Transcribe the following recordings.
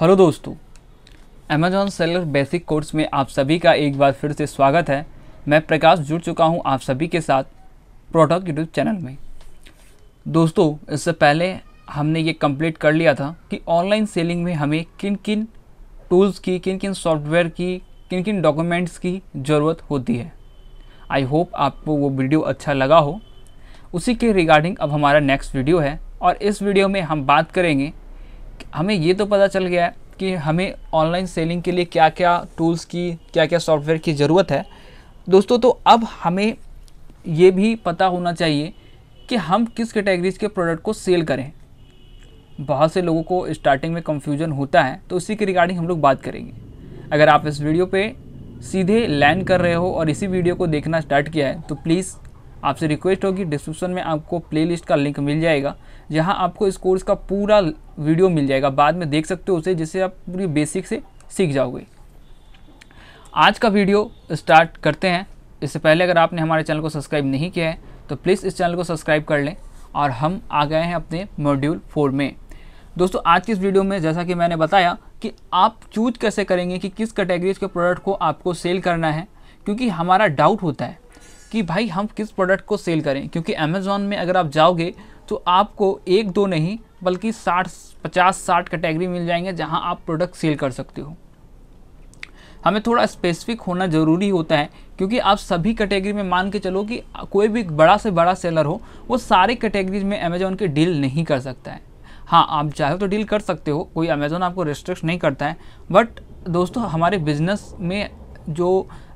hello दोस्तों Amazon seller basic course में आप सभी का एक बार फिर से स्वागत है मैं प्रकाश जुड़ चुका हूं आप सभी के साथ प्रोडक्ट यूट्यूब चैनल में दोस्तों इससे पहले हमने ये कंप्लीट कर लिया था कि ऑनलाइन सेलिंग में हमें किन किन टूल्स की किन किन सॉफ्टवेयर की किन किन डॉक्यूमेंट्स की ज़रूरत होती है आई होप आपको वो वीडियो अच्छा लगा हो उसी के रिगार्डिंग अब हमारा नेक्स्ट वीडियो है और इस वीडियो में हम बात करेंगे हमें ये तो पता चल गया है कि हमें ऑनलाइन सेलिंग के लिए क्या क्या टूल्स की क्या क्या सॉफ्टवेयर की ज़रूरत है दोस्तों तो अब हमें ये भी पता होना चाहिए कि हम किस कैटेगरीज के प्रोडक्ट को सेल करें बहुत से लोगों को स्टार्टिंग में कन्फ्यूजन होता है तो उसी के रिगार्डिंग हम लोग बात करेंगे अगर आप इस वीडियो पे सीधे लैंड कर रहे हो और इसी वीडियो को देखना स्टार्ट किया है तो प्लीज़ आपसे रिक्वेस्ट होगी डिस्क्रिप्शन में आपको प्लेलिस्ट का लिंक मिल जाएगा जहां आपको इस कोर्स का पूरा वीडियो मिल जाएगा बाद में देख सकते हो उसे जिससे आप पूरी बेसिक से सीख जाओगे आज का वीडियो स्टार्ट करते हैं इससे पहले अगर आपने हमारे चैनल को सब्सक्राइब नहीं किया है तो प्लीज़ इस चैनल को सब्सक्राइब कर लें और हम आ गए हैं अपने मॉड्यूल फोर में दोस्तों आज की इस वीडियो में जैसा कि मैंने बताया कि आप चूज कैसे करेंगे कि किस कैटेगरीज के प्रोडक्ट को आपको सेल करना है क्योंकि हमारा डाउट होता है कि भाई हम किस प्रोडक्ट को सेल करें क्योंकि अमेज़ोन में अगर आप जाओगे तो आपको एक दो नहीं बल्कि साठ पचास साठ कैटेगरी मिल जाएंगे जहाँ आप प्रोडक्ट सेल कर सकते हो हमें थोड़ा स्पेसिफिक होना ज़रूरी होता है क्योंकि आप सभी कैटेगरी में मान के चलो कि कोई भी बड़ा से बड़ा सेलर हो वो सारे कैटेगरीज में अमेज़ोन के डील नहीं कर सकता है हाँ आप चाहे तो डील कर सकते हो कोई अमेज़ोन आपको रिस्ट्रिक्ट नहीं करता है बट दोस्तों हमारे बिजनेस में जो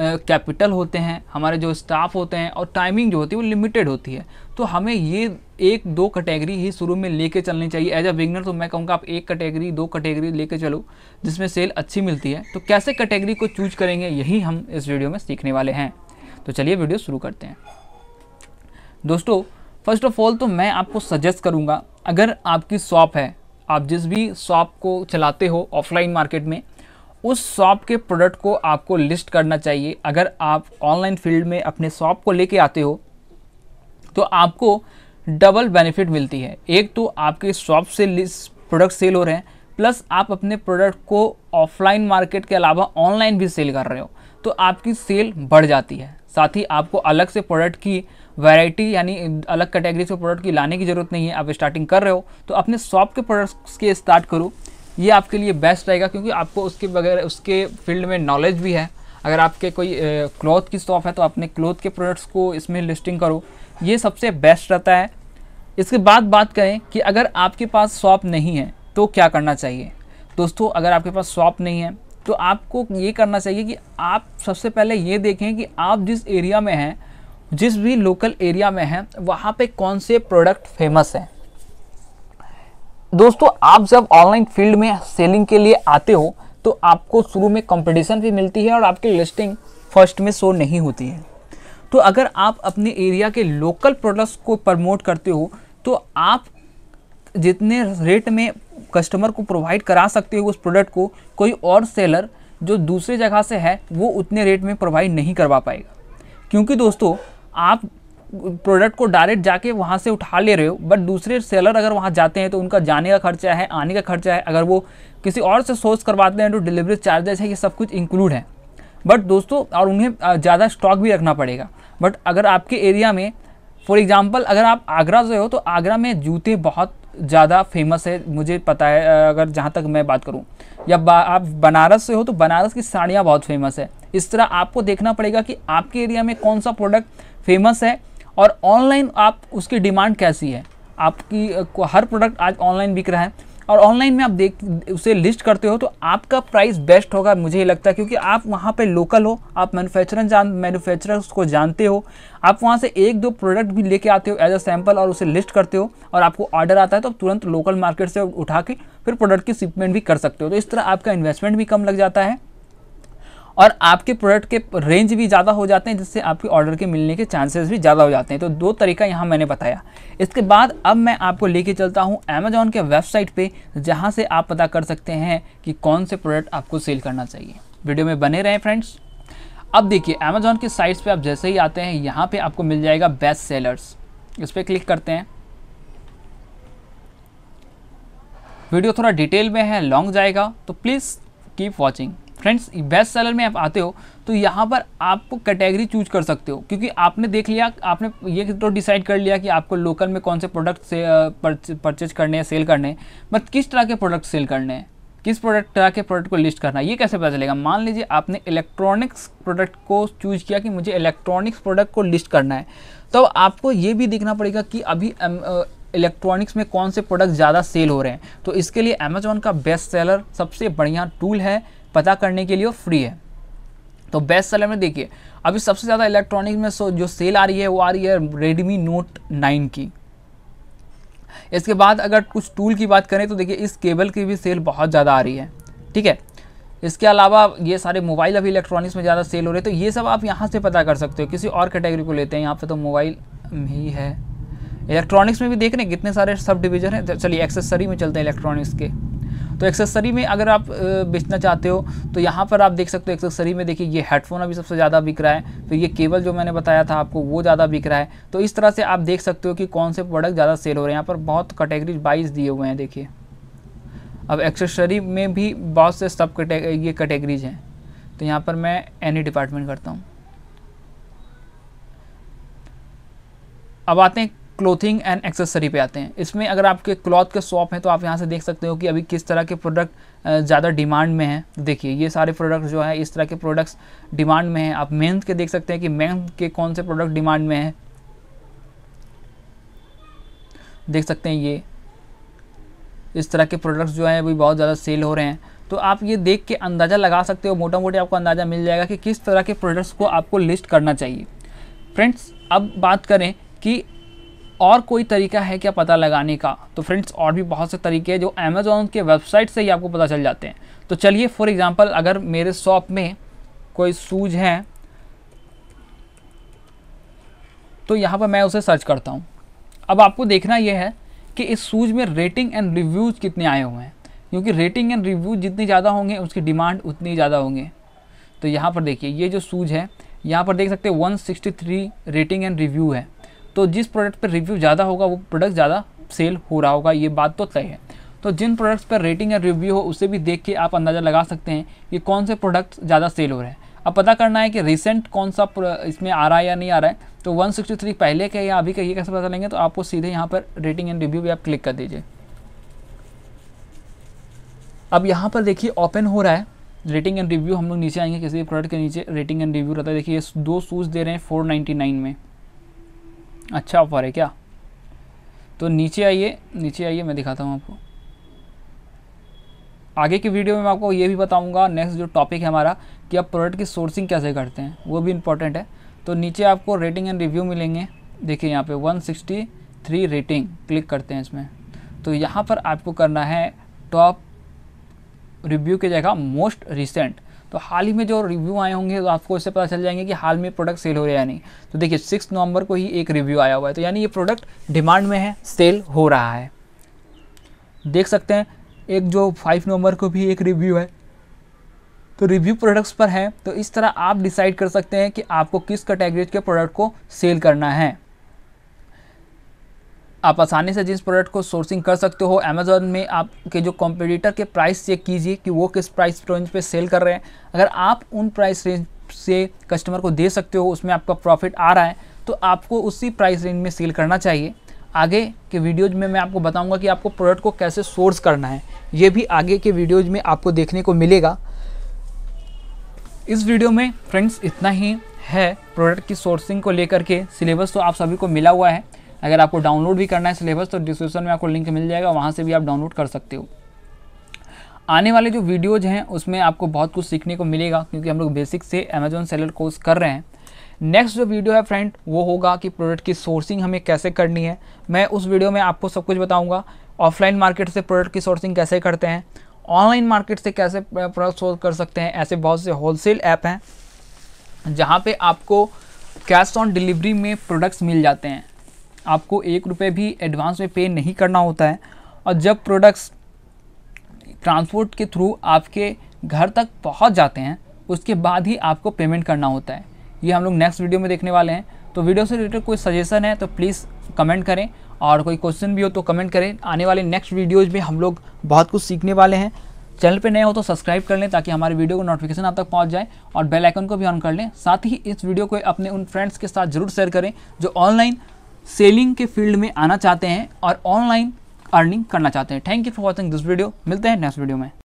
कैपिटल होते हैं हमारे जो स्टाफ होते हैं और टाइमिंग जो होती है वो लिमिटेड होती है तो हमें ये एक दो कैटेगरी ही शुरू में लेके चलनी चाहिए एज अ बिगनर तो मैं कहूँगा आप एक कैटेगरी दो कैटेगरी लेके चलो जिसमें सेल अच्छी मिलती है तो कैसे कैटेगरी को चूज करेंगे यही हम इस वीडियो में सीखने वाले हैं तो चलिए वीडियो शुरू करते हैं दोस्तों फर्स्ट ऑफ ऑल तो मैं आपको सजेस्ट करूँगा अगर आपकी शॉप है आप जिस भी शॉप को चलाते हो ऑफलाइन मार्केट में उस शॉप के प्रोडक्ट को आपको लिस्ट करना चाहिए अगर आप ऑनलाइन फील्ड में अपने शॉप को लेके आते हो तो आपको डबल बेनिफिट मिलती है एक तो आपके शॉप से प्रोडक्ट सेल हो रहे हैं प्लस आप अपने प्रोडक्ट को ऑफलाइन मार्केट के अलावा ऑनलाइन भी सेल कर रहे हो तो आपकी सेल बढ़ जाती है साथ ही आपको अलग से प्रोडक्ट की वैरायटी यानी अलग कैटेगरी से प्रोडक्ट की लाने की ज़रूरत नहीं है आप स्टार्टिंग कर रहे हो तो अपने शॉप के प्रोडक्ट्स के स्टार्ट करो ये आपके लिए बेस्ट रहेगा क्योंकि आपको उसके बगैर उसके फील्ड में नॉलेज भी है अगर आपके कोई क्लॉथ की शॉप है तो अपने क्लॉथ के प्रोडक्ट्स को इसमें लिस्टिंग करो ये सबसे बेस्ट रहता है इसके बाद बात करें कि अगर आपके पास शॉप नहीं है तो क्या करना चाहिए दोस्तों अगर आपके पास शॉप नहीं है तो आपको ये करना चाहिए कि आप सबसे पहले ये देखें कि आप जिस एरिया में हैं जिस भी लोकल एरिया में हैं वहाँ पे कौन से प्रोडक्ट फेमस हैं दोस्तों आप जब ऑनलाइन फील्ड में सेलिंग के लिए आते हो तो आपको शुरू में कंपटीशन भी मिलती है और आपकी लिस्टिंग फर्स्ट में शो नहीं होती है तो अगर आप अपने एरिया के लोकल प्रोडक्ट्स को प्रमोट करते हो तो आप जितने रेट में कस्टमर को प्रोवाइड करा सकते हो उस प्रोडक्ट को कोई और सेलर जो दूसरे जगह से है वो उतने रेट में प्रोवाइड नहीं करवा पाएगा क्योंकि दोस्तों आप प्रोडक्ट को डायरेक्ट जाके वहाँ से उठा ले रहे हो बट दूसरे सेलर अगर वहाँ जाते हैं तो उनका जाने का खर्चा है आने का खर्चा है अगर वो किसी और से सोर्स करवाते हैं तो डिलीवरी चार्जेस है ये सब कुछ इंक्लूड है बट दोस्तों और उन्हें ज़्यादा स्टॉक भी रखना पड़ेगा बट अगर आपके एरिया में फॉर एग्ज़ाम्पल अगर आप आगरा से हो तो आगरा में जूते बहुत ज़्यादा फेमस है मुझे पता है अगर जहाँ तक मैं बात करूँ या बा, आप बनारस से हो तो बनारस की साड़ियाँ बहुत फेमस है इस तरह आपको देखना पड़ेगा कि आपके एरिया में कौन सा प्रोडक्ट फेमस है और ऑनलाइन आप उसकी डिमांड कैसी है आपकी हर प्रोडक्ट आज ऑनलाइन बिक रहा है और ऑनलाइन में आप देख उसे लिस्ट करते हो तो आपका प्राइस बेस्ट होगा मुझे ये लगता है क्योंकि आप वहाँ पे लोकल हो आप मैनुफैक्चर जान मैनुफैक्चर को जानते हो आप वहाँ से एक दो प्रोडक्ट भी लेके आते हो एज अ सैम्पल और उसे लिस्ट करते हो और आपको ऑर्डर आता है तो आप तुरंत लोकल मार्केट से उठा के फिर प्रोडक्ट की शिपमेंट भी कर सकते हो तो इस तरह आपका इन्वेस्टमेंट भी कम लग जाता है और आपके प्रोडक्ट के रेंज भी ज़्यादा हो जाते हैं जिससे आपके ऑर्डर के मिलने के चांसेस भी ज़्यादा हो जाते हैं तो दो तरीका यहाँ मैंने बताया इसके बाद अब मैं आपको लेके चलता हूँ अमेजोन के वेबसाइट पे जहाँ से आप पता कर सकते हैं कि कौन से प्रोडक्ट आपको सेल करना चाहिए वीडियो में बने रहें फ्रेंड्स अब देखिए अमेजोन की साइट्स पर आप जैसे ही आते हैं यहाँ पर आपको मिल जाएगा बेस्ट सेलर्स इस पर क्लिक करते हैं वीडियो थोड़ा डिटेल में है लॉन्ग जाएगा तो please keep watching friends best seller में आप आते हो तो यहाँ पर आप कैटेगरी चूज कर सकते हो क्योंकि आपने देख लिया आपने ये तो डिसाइड कर लिया कि आपको लोकल में कौन से प्रोडक्ट से परचेज करने हैं सेल करने हैं बट किस तरह के प्रोडक्ट सेल करने हैं किस प्रोडक्ट तरह के प्रोडक्ट को लिस्ट करना है ये कैसे पता चलेगा मान लीजिए आपने इलेक्ट्रॉनिक्स प्रोडक्ट को चूज किया कि मुझे इलेक्ट्रॉनिक्स प्रोडक्ट को लिस्ट करना है तो आपको ये भी देखना पड़ेगा कि अभी इलेक्ट्रॉनिक्स में कौन से प्रोडक्ट ज़्यादा सेल हो रहे हैं तो इसके लिए अमेजोन का बेस्ट सेलर सबसे बढ़िया टूल है पता करने के लिए फ्री है तो बेस्ट सेलर में देखिए अभी सबसे ज़्यादा इलेक्ट्रॉनिक्स में सो जो सेल आ रही है वो आ रही है रेडमी नोट नाइन की इसके बाद अगर कुछ टूल की बात करें तो देखिए इस केबल की भी सेल बहुत ज़्यादा आ रही है ठीक है इसके अलावा ये सारे मोबाइल अभी इलेक्ट्रॉनिक्स में ज़्यादा सेल हो रहे हैं तो ये सब आप यहाँ से पता कर सकते हो किसी और कैटेगरी को लेते हैं यहाँ पे तो मोबाइल ही है इलेक्ट्रॉनिक्स में भी देख रहे हैं कितने सारे सब डिविजन हैं चलिए एक्सेसरी में चलते हैं इलेक्ट्रॉनिक्स के तो एक्सेसरी में अगर आप बेचना चाहते हो तो यहाँ पर आप देख सकते हो एक्सेसरी में देखिए ये हेडफोन अभी सबसे ज़्यादा बिक रहा है फिर ये केबल जो मैंने बताया था आपको वो ज़्यादा बिक रहा है तो इस तरह से आप देख सकते हो कि कौन से प्रोडक्ट ज़्यादा सेल हो रहे हैं यहाँ पर बहुत कैटेगरीज बाइज दिए हुए हैं देखिए अब एक्सेसरी में भी बहुत से सब ये कैटेगरीज हैं तो यहाँ पर मैं एनी डिपार्टमेंट करता हूँ अब आते हैं क्लोथिंग एंड एक्सेसरी पे आते हैं इसमें अगर आपके क्लॉथ के शॉप हैं तो आप यहाँ से देख सकते हो कि अभी किस तरह के प्रोडक्ट ज़्यादा डिमांड में है देखिए ये सारे प्रोडक्ट जो है इस तरह के प्रोडक्ट्स डिमांड में हैं आप मेन्थ के देख सकते हैं कि मेन्थ के कौन से प्रोडक्ट डिमांड में है देख सकते हैं ये इस तरह के प्रोडक्ट्स जो हैं अभी बहुत ज़्यादा सेल हो रहे हैं तो आप ये देख के अंदाज़ा लगा सकते हो मोटा मोटी आपको अंदाज़ा मिल जाएगा कि किस तरह के प्रोडक्ट्स को आपको लिस्ट करना चाहिए फ्रेंड्स अब बात करें कि और कोई तरीका है क्या पता लगाने का तो फ्रेंड्स और भी बहुत से तरीके हैं जो अमेज़ोन के वेबसाइट से ही आपको पता चल जाते हैं तो चलिए फॉर एग्ज़ाम्पल अगर मेरे शॉप में कोई शूज है तो यहाँ पर मैं उसे सर्च करता हूँ अब आपको देखना यह है कि इस शूज़ में रेटिंग एंड रिव्यूज़ कितने आए हुए हैं क्योंकि रेटिंग एंड रिव्यूज़ जितने ज़्यादा होंगे उसकी डिमांड उतनी ज़्यादा होंगे तो यहाँ पर देखिए ये जो शूज़ है यहाँ पर देख सकते हैं 163 रेटिंग एंड रिव्यू है तो जिस प्रोडक्ट पर रिव्यू ज़्यादा होगा वो प्रोडक्ट ज़्यादा सेल हो रहा होगा ये बात तो तय है तो जिन प्रोडक्ट्स पर रेटिंग या रिव्यू हो उसे भी देख के आप अंदाज़ा लगा सकते हैं कि कौन से प्रोडक्ट ज़्यादा सेल हो रहे हैं अब पता करना है कि रिसेंट कौन सा इसमें आ रहा है या नहीं आ रहा है तो 163 पहले का या अभी का ये कैसे पता लेंगे तो आपको सीधे यहाँ पर रेटिंग एंड रिव्यू भी आप क्लिक कर दीजिए अब यहाँ पर देखिए ओपन हो रहा है रेटिंग एंड रिव्यू हम लोग नीचे आएंगे किसी भी प्रोडक्ट के नीचे रेटिंग एंड रिव्यू रहता है देखिए ये दो शूज़ दे रहे हैं फोर में अच्छा ऑफर है क्या तो नीचे आइए नीचे आइए मैं दिखाता हूँ आपको आगे की वीडियो में मैं आपको ये भी बताऊँगा नेक्स्ट जो टॉपिक है हमारा कि आप प्रोडक्ट की सोर्सिंग कैसे करते हैं वो भी इम्पोर्टेंट है तो नीचे आपको रेटिंग एंड रिव्यू मिलेंगे देखिए यहाँ पे 163 रेटिंग क्लिक करते हैं इसमें तो यहाँ पर आपको करना है टॉप रिव्यू की जगह मोस्ट रिसेंट तो हाल ही में जो रिव्यू आए होंगे तो आपको इससे पता चल जाएंगे कि हाल में प्रोडक्ट सेल हो रहा है या नहीं तो देखिए सिक्स नवंबर को ही एक रिव्यू आया हुआ है तो यानी ये प्रोडक्ट डिमांड में है सेल हो रहा है देख सकते हैं एक जो फाइव नवंबर को भी एक रिव्यू है तो रिव्यू प्रोडक्ट्स पर है तो इस तरह आप डिसाइड कर सकते हैं कि आपको किस कैटेगरी के प्रोडक्ट को सेल करना है आप आसानी से जिस प्रोडक्ट को सोर्सिंग कर सकते हो अमेज़ोन में आपके जो कॉम्पिटिटर के प्राइस चेक कीजिए कि वो किस प्राइस रेंज पे सेल कर रहे हैं अगर आप उन प्राइस रेंज से कस्टमर को दे सकते हो उसमें आपका प्रॉफिट आ रहा है तो आपको उसी प्राइस रेंज में सेल करना चाहिए आगे के वीडियोज में मैं आपको बताऊँगा कि आपको प्रोडक्ट को कैसे सोर्स करना है ये भी आगे के वीडियोज में आपको देखने को मिलेगा इस वीडियो में फ्रेंड्स इतना ही है प्रोडक्ट की सोर्सिंग को लेकर के सिलेबस तो आप सभी को मिला हुआ है अगर आपको डाउनलोड भी करना है सिलेबस तो डिस्क्रिप्शन में आपको लिंक मिल जाएगा वहाँ से भी आप डाउनलोड कर सकते हो आने वाले जो वीडियोज़ हैं उसमें आपको बहुत कुछ सीखने को मिलेगा क्योंकि हम लोग बेसिक से अमेजोन सेलर कोर्स कर रहे हैं नेक्स्ट जो वीडियो है फ्रेंड वो होगा कि प्रोडक्ट की सोर्सिंग हमें कैसे करनी है मैं उस वीडियो में आपको सब कुछ बताऊंगा ऑफलाइन मार्केट से प्रोडक्ट की सोर्सिंग कैसे करते हैं ऑनलाइन मार्केट से कैसे प्रोडक्ट सोर्स कर सकते हैं ऐसे बहुत से होलसेल ऐप हैं जहाँ पे आपको कैश ऑन डिलीवरी में प्रोडक्ट्स मिल जाते हैं आपको एक रुपये भी एडवांस में पे नहीं करना होता है और जब प्रोडक्ट्स ट्रांसपोर्ट के थ्रू आपके घर तक पहुंच जाते हैं उसके बाद ही आपको पेमेंट करना होता है ये हम लोग नेक्स्ट वीडियो में देखने वाले हैं तो वीडियो से रिलेटेड कोई सजेशन है तो प्लीज़ कमेंट करें और कोई क्वेश्चन भी हो तो कमेंट करें आने वाले नेक्स्ट वीडियोज़ में हम लोग बहुत कुछ सीखने वाले हैं चैनल पे नए हो तो सब्सक्राइब कर लें ताकि हमारे वीडियो को नोटिफिकेशन आप तक पहुंच जाए और बेल आइकन को भी ऑन कर लें साथ ही इस वीडियो को अपने उन फ्रेंड्स के साथ जरूर शेयर करें जो ऑनलाइन सेलिंग के फील्ड में आना चाहते हैं और ऑनलाइन अर्निंग करना चाहते हैं thank you for watching this video मिलते हैं नेक्स्ट वीडियो में